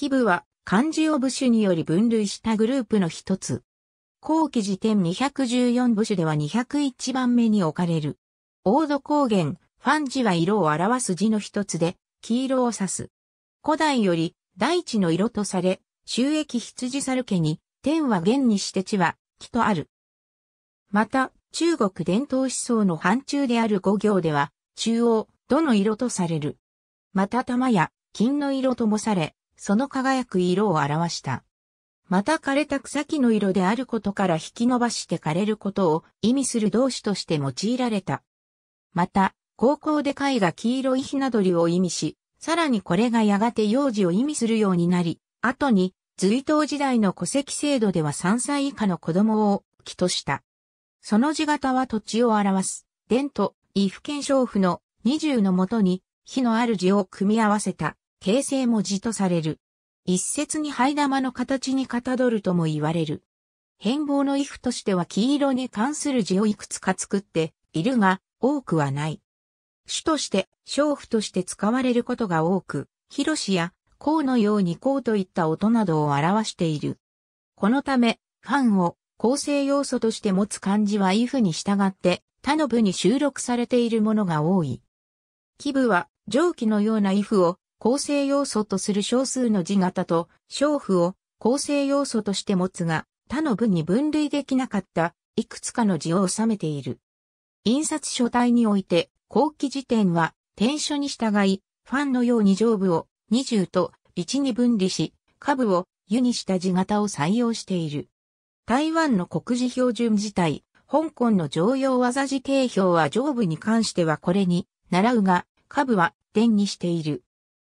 器部は漢字を部首により分類したグループの一つ。後期時点214部首では201番目に置かれる。オード高原、ファンジは色を表す字の一つで、黄色を指す。古代より大地の色とされ、収益羊猿家に、天は元にして地は、木とある。また、中国伝統思想の範疇である五行では、中央、どの色とされる。また玉や金の色ともされ、その輝く色を表した。また枯れた草木の色であることから引き伸ばして枯れることを意味する動詞として用いられた。また、高校で貝が黄色いひなどりを意味し、さらにこれがやがて幼児を意味するようになり、後に、隋唐時代の戸籍制度では3歳以下の子供を木とした。その字型は土地を表す、伝と、岐阜県省府の20のもとに、火のある字を組み合わせた。形成文字とされる。一説に灰玉の形にかたどるとも言われる。変貌の衣服としては黄色に関する字をいくつか作っているが、多くはない。主として、娼婦として使われることが多く、広しや、孔のように孔といった音などを表している。このため、ファンを構成要素として持つ漢字は衣服に従って他の部に収録されているものが多い。基部は蒸気のような if を構成要素とする少数の字型と、小符を構成要素として持つが、他の部に分類できなかった、いくつかの字を収めている。印刷書体において、後期辞典は、転書に従い、ファンのように上部を20と1に分離し、下部を湯にした字型を採用している。台湾の国字標準自体、香港の常用技字形表は上部に関してはこれに、習うが、下部は点にしている。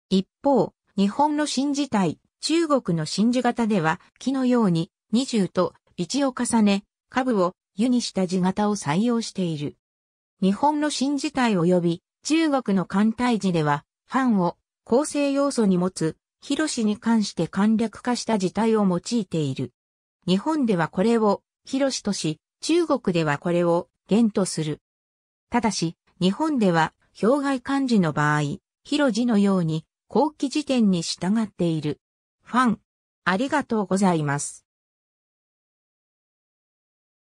一方、日本の真字体、中国の真字型では、木のように二重と一を重ね、株を湯にした字型を採用している。日本の新字体及び中国の艦隊字では、藩を構成要素に持つ、広氏に関して簡略化した字体を用いている。日本ではこれを広氏とし、中国ではこれを元とする。ただし、日本では、表外漢字の場合、広字のように、後期事件に従っている。ファン、ありがとうございます。